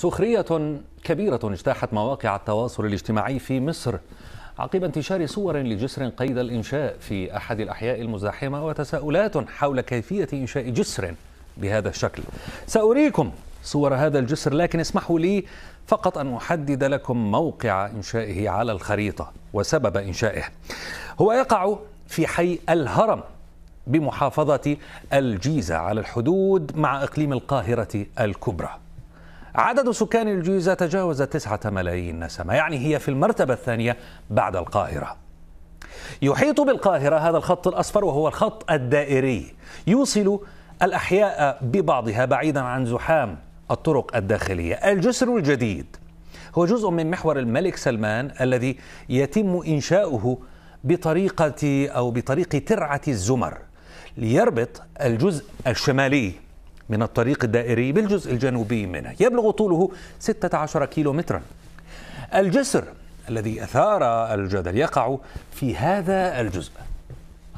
سخرية كبيرة اجتاحت مواقع التواصل الاجتماعي في مصر عقب انتشار صور لجسر قيد الإنشاء في أحد الأحياء المزدحمة وتساؤلات حول كيفية إنشاء جسر بهذا الشكل سأريكم صور هذا الجسر لكن اسمحوا لي فقط أن أحدد لكم موقع إنشائه على الخريطة وسبب إنشائه هو يقع في حي الهرم بمحافظة الجيزة على الحدود مع إقليم القاهرة الكبرى عدد سكان الجيزة تجاوز تسعة ملايين نسمة يعني هي في المرتبة الثانية بعد القاهرة يحيط بالقاهرة هذا الخط الأصفر وهو الخط الدائري يوصل الأحياء ببعضها بعيدا عن زحام الطرق الداخلية الجسر الجديد هو جزء من محور الملك سلمان الذي يتم إنشاؤه بطريقة أو بطريق ترعة الزمر ليربط الجزء الشمالي من الطريق الدائري بالجزء الجنوبي منه يبلغ طوله 16 مترا الجسر الذي أثار الجدل يقع في هذا الجزء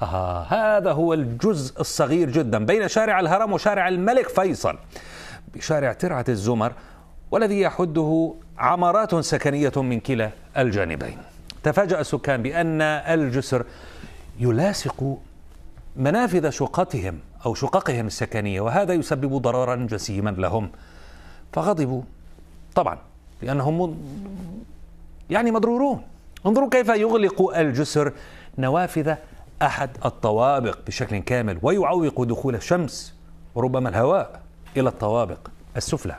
آه هذا هو الجزء الصغير جدا بين شارع الهرم وشارع الملك فيصل بشارع ترعة الزمر والذي يحده عمارات سكنية من كلا الجانبين تفاجأ السكان بأن الجسر يلاصق منافذ شقتهم أو شققهم السكنية وهذا يسبب ضررا جسيما لهم فغضبوا طبعا لأنهم يعني مضرورون انظروا كيف يغلق الجسر نوافذ أحد الطوابق بشكل كامل ويعوق دخول الشمس وربما الهواء إلى الطوابق السفلى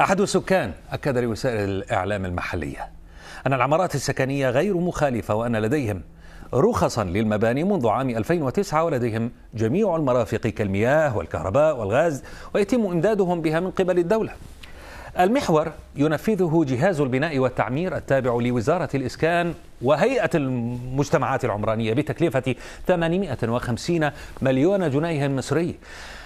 أحد السكان أكد لوسائل الإعلام المحلية أن العمارات السكنية غير مخالفة وأن لديهم رخصا للمباني منذ عام 2009 ولديهم جميع المرافق كالمياه والكهرباء والغاز ويتم إمدادهم بها من قبل الدولة المحور ينفذه جهاز البناء والتعمير التابع لوزارة الإسكان وهيئة المجتمعات العمرانية بتكلفة 850 مليون جنيه مصري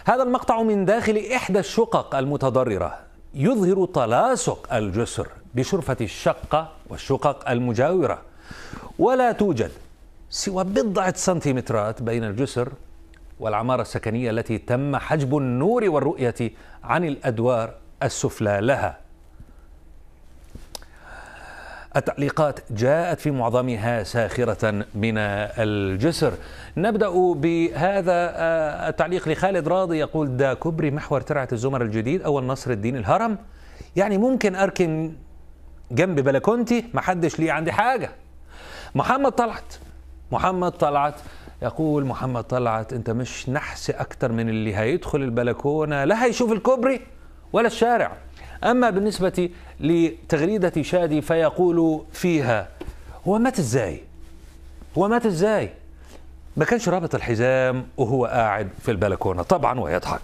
هذا المقطع من داخل إحدى الشقق المتضررة يظهر تلاصق الجسر بشرفة الشقة والشقق المجاورة ولا توجد سوى بضعة سنتيمترات بين الجسر والعمارة السكنية التي تم حجب النور والرؤية عن الأدوار السفلى لها التعليقات جاءت في معظمها ساخرة من الجسر نبدأ بهذا آه، التعليق لخالد راضي يقول دا كبري محور ترعة الزمر الجديد أول نصر الدين الهرم يعني ممكن أركن جنب بلكونتي محدش لي عندي حاجة محمد طلعت محمد طلعت يقول محمد طلعت انت مش نحس اكتر من اللي هيدخل البلكونه لا هيشوف الكوبري ولا الشارع اما بالنسبه لتغريده شادي فيقول فيها هو مات ازاي هو مات ازاي ما كانش رابط الحزام وهو قاعد في البلكونه طبعا ويضحك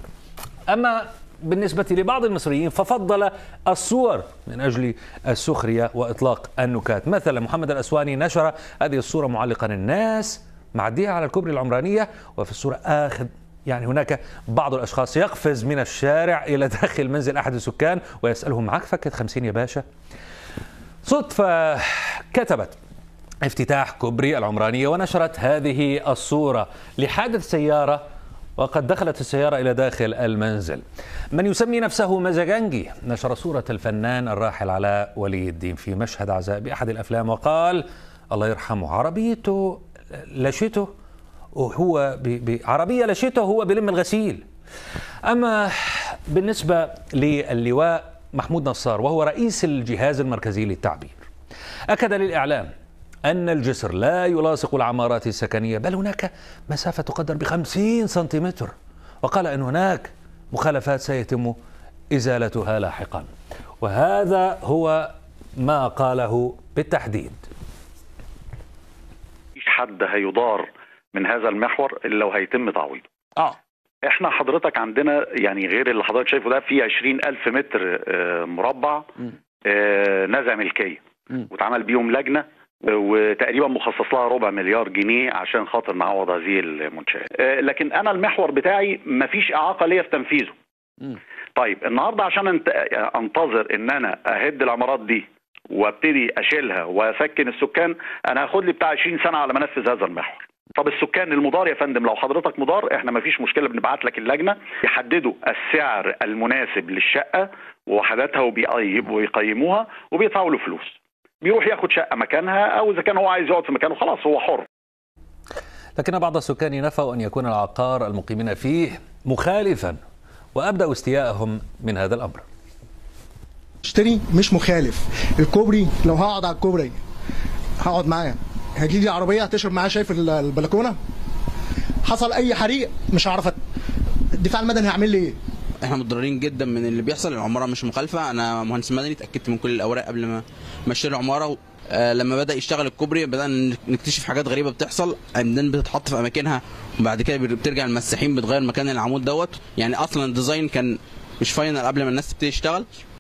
اما بالنسبة لبعض المصريين ففضل الصور من أجل السخرية وإطلاق النكات مثلا محمد الأسواني نشر هذه الصورة معلقا الناس معديها على الكوبري العمرانية وفي الصورة آخذ يعني هناك بعض الأشخاص يقفز من الشارع إلى داخل منزل أحد السكان ويسأله معك فكة خمسين يا باشا صدفة كتبت افتتاح كوبري العمرانية ونشرت هذه الصورة لحادث سيارة وقد دخلت السيارة إلى داخل المنزل من يسمي نفسه مزاجنجي نشر صورة الفنان الراحل علاء ولي الدين في مشهد عزاء بأحد الأفلام وقال الله يرحمه عربيته لشيته وهو عربية لشيته هو بلم الغسيل أما بالنسبة للواء محمود نصار وهو رئيس الجهاز المركزي للتعبير أكد للإعلام أن الجسر لا يلاصق العمارات السكنية بل هناك مسافة تقدر بخمسين سنتيمتر وقال أن هناك مخالفات سيتم إزالتها لاحقا وهذا هو ما قاله بالتحديد مفيش حد هيضار من هذا المحور إلا لو هيتم تعويضه آه. احنا حضرتك عندنا يعني غير اللي حضرتك شايفه ده في 20000 متر آه، مربع آه، نزع ملكيه واتعمل بيهم لجنه وتقريبا مخصص لها ربع مليار جنيه عشان خاطر نعوض هذه المنشآت آه، لكن أنا المحور بتاعي مفيش إعاقة ليا في تنفيذه طيب النهاردة عشان أنتظر إن أنا أهد العمارات دي وابتدي اشيلها واسكن السكان انا هاخد لي بتاع 20 سنه على ما انفذ هذا المحور طب السكان المضار يا فندم لو حضرتك مضار احنا ما فيش مشكله بنبعت لك اللجنه يحددوا السعر المناسب للشقه ووحداتها وبيقيموها وبيدفعوا له فلوس بيروح ياخد شقه مكانها او اذا كان هو عايز يقعد في مكانه خلاص هو حر لكن بعض السكان نفوا ان يكون العقار المقيمين فيه مخالفا وابداوا استياءهم من هذا الامر اشتري مش مخالف الكوبري لو هقعد على الكوبري هقعد معاه هجيب لي عربيه هتشرب معاه شايف البلكونه حصل اي حريق مش هعرف الدفاع المدني هيعمل لي ايه احنا متضررين جدا من اللي بيحصل العماره مش مخالفه انا مهندس مدني اتاكدت من كل الاوراق قبل ما مشي العماره آه لما بدا يشتغل الكوبري بدانا نكتشف حاجات غريبه بتحصل عمدان بتتحط في اماكنها وبعد كده بترجع المساحين بتغير مكان العمود دوت يعني اصلا الديزاين كان مش فاينل قبل ما الناس تبتدي تشتغل